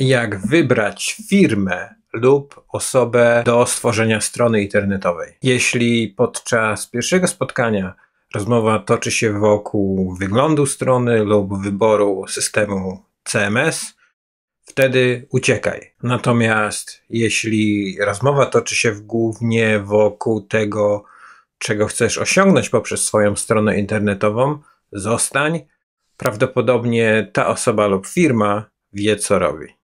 jak wybrać firmę lub osobę do stworzenia strony internetowej. Jeśli podczas pierwszego spotkania rozmowa toczy się wokół wyglądu strony lub wyboru systemu CMS, wtedy uciekaj. Natomiast jeśli rozmowa toczy się głównie wokół tego, czego chcesz osiągnąć poprzez swoją stronę internetową, zostań. Prawdopodobnie ta osoba lub firma wie, co robi.